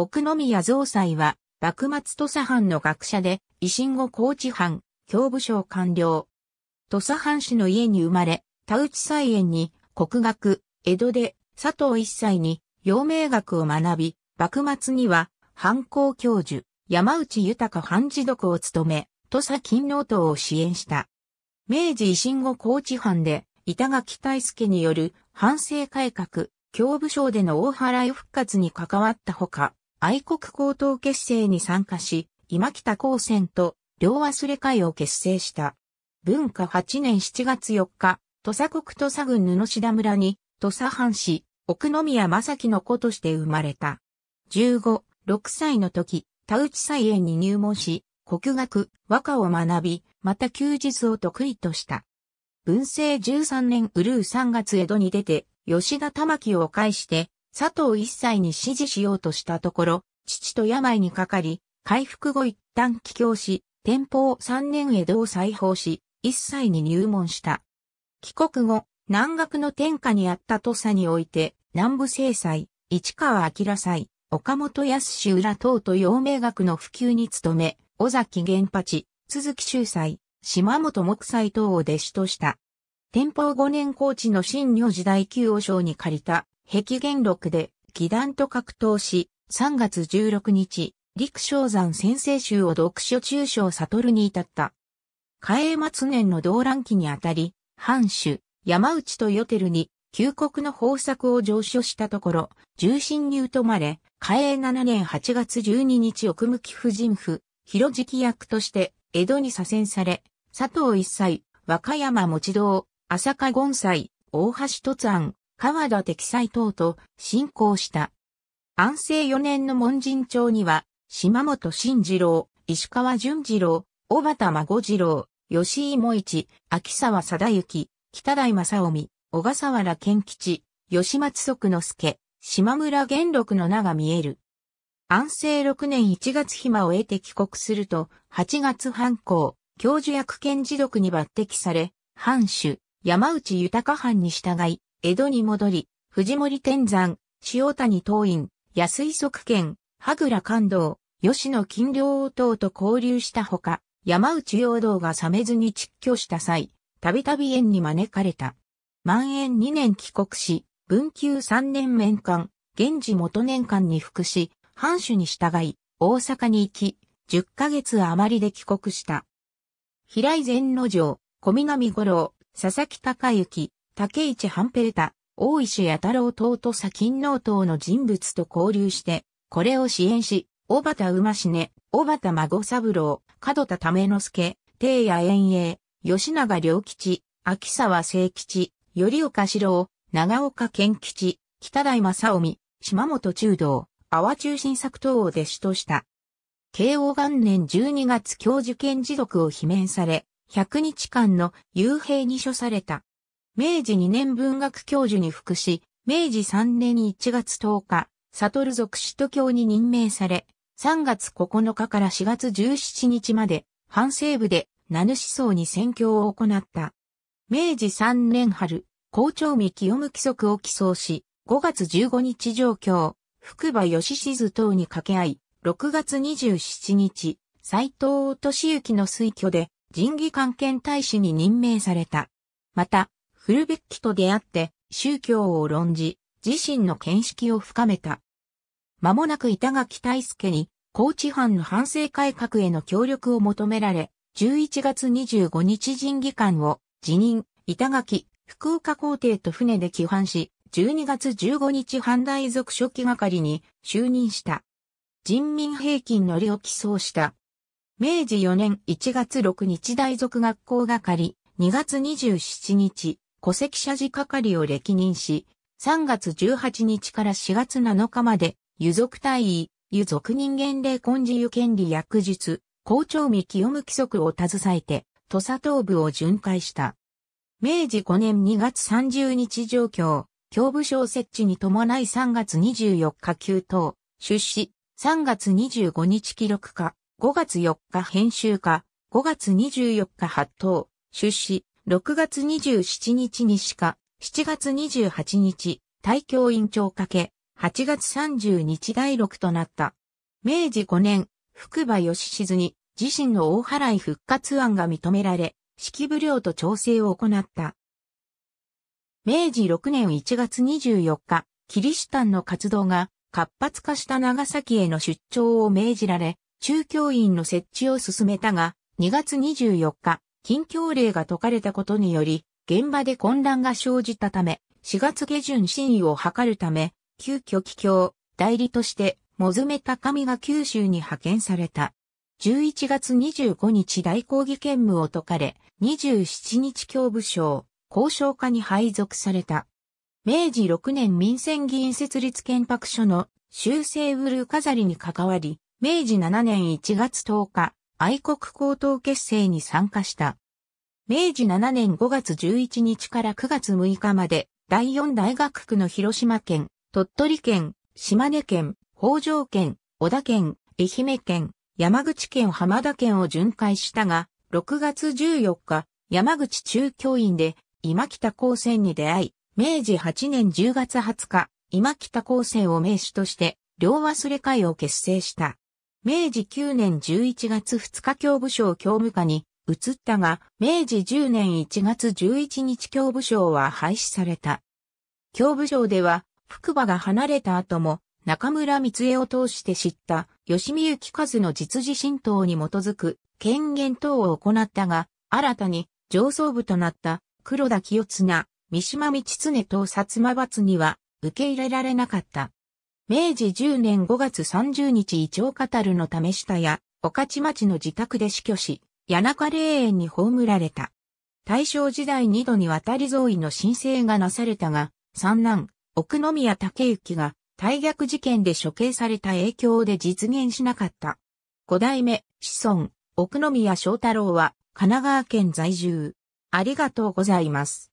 奥宮造斎は、幕末土佐藩の学者で、維新後高知藩、教部省官僚。土佐藩士の家に生まれ、田内菜園に、国学、江戸で、佐藤一歳に、陽明学を学び、幕末には、藩校教授、山内豊藩児読を務め、土佐勤労党を支援した。明治維新後高知藩で、板垣大助による、反省改革、教部省での大払い復活に関わったほか、愛国高等結成に参加し、今北高専と両忘れ会を結成した。文化8年7月4日、土佐国土佐郡布志田村に、土佐藩士、奥宮正樹の子として生まれた。15、6歳の時、田内菜園に入門し、国学、和歌を学び、また休日を得意とした。文政13年うるう3月江戸に出て、吉田玉木を介して、佐藤一切に指示しようとしたところ、父と病にかかり、回復後一旦帰郷し、天保3年江戸を再訪し、一切に入門した。帰国後、南学の天下にあった土佐において、南部制裁、市川明祭、岡本康浦等と陽明学の普及に努め、尾崎玄八、鈴木秀才、島本木斎等を弟子とした。天保5年高知の新女時代旧王将に借りた壁元録で、義団と格闘し、3月16日、陸昇山先生集を読書中傷悟るに至った。嘉永末年の動乱期にあたり、藩主、山内とヨテルに、旧国の方策を上書したところ、重臣に疎まれ、嘉永7年8月12日奥向き婦人府、広敷役として、江戸に左遷され、佐藤一歳、和歌山持道、浅香権斎、大橋突庵、川田敵斎等と信仰した。安政4年の門人町には、島本慎次郎、石川淳次郎、小畑孫次郎、吉井茂一、秋沢貞之、北大正臣、小笠原健吉、吉松則之助、島村元禄の名が見える。安政6年1月暇を得て帰国すると、8月半行、教授役権持読に抜擢され、藩主、山内豊藩に従い、江戸に戻り、藤森天山、塩谷東院、安井側県、羽倉官道、吉野金王等と交流したほか、山内陽道がめずに蟄居した際、たびたび縁に招かれた。万延2年帰国し、文久3年面間、源氏元年間に服し、藩主に従い、大阪に行き、10ヶ月余りで帰国した。平井善之丞、小南五郎、佐々木隆之、竹市半平太、大石弥太郎等と左近納等の人物と交流して、これを支援し、小畑馬しね、小畑孫三郎、門田為之助、定野遠栄、吉永良吉、秋沢清吉、頼岡四郎、長岡健吉、北大正臣、島本中道、阿波中心作等を弟子とした。慶応元年12月教授権持読を罷免され、100日間の幽閉に処された。明治2年文学教授に服し、明治3年1月10日、悟族首都教に任命され、3月9日から4月17日まで、反省部で、名主層に宣教を行った。明治3年春、校長未清む規則を起草し、5月15日上京、福場義静等に掛け合い、6月27日、斎藤俊之の推挙で、人技関係大使に任命された。また、フルベッキと出会って宗教を論じ、自身の見識を深めた。間もなく板垣大助に、高知藩の反省改革への協力を求められ、11月25日人議官を辞任、板垣、福岡皇帝と船で帰還し、12月15日藩大属初期係に就任した。人民平均の利を起草した。明治4年1月6日大属学校係、2月27日、戸籍社事係を歴任し、3月18日から4月7日まで、湯族大尉、湯族人間霊根自由権利役術、校長未清無規則を携えて、土佐東部を巡回した。明治5年2月30日上京、教部省設置に伴い3月24日休党。出資、3月25日記録化、5月4日編集化、5月24日発党。出資、6月27日にしか、7月28日、大教院長かけ、8月30日第6となった。明治5年、福場義静に自身の大払い復活案が認められ、式部領と調整を行った。明治6年1月24日、キリシタンの活動が活発化した長崎への出張を命じられ、中教院の設置を進めたが、2月24日、近況令が解かれたことにより、現場で混乱が生じたため、4月下旬真意を図るため、急遽帰郷、代理として、もずめ高見が九州に派遣された。11月25日大抗議兼務を解かれ、27日教部省、交渉課に配属された。明治6年民選議員設立憲白書の修正ウルー飾りに関わり、明治7年1月10日、愛国高等結成に参加した。明治7年5月11日から9月6日まで、第4大学区の広島県、鳥取県、島根県、北条県、小田県、愛媛県、山口県浜田県を巡回したが、6月14日、山口中教院で今北高専に出会い、明治8年10月20日、今北高専を名手として、両忘れ会を結成した。明治9年11月2日教部省教務課に移ったが、明治10年1月11日教部省は廃止された。教部省では、福場が離れた後も、中村光恵を通して知った、吉見幸和の実事神道に基づく、権限等を行ったが、新たに上層部となった黒田清綱、三島道常と薩摩閥には受け入れられなかった。明治10年5月30日イチョウカタルの試したや、岡地町の自宅で死去し、谷中霊園に葬られた。大正時代二度に渡り贈位の申請がなされたが、三男、奥宮武之が、大逆事件で処刑された影響で実現しなかった。五代目、子孫、奥宮翔太郎は、神奈川県在住。ありがとうございます。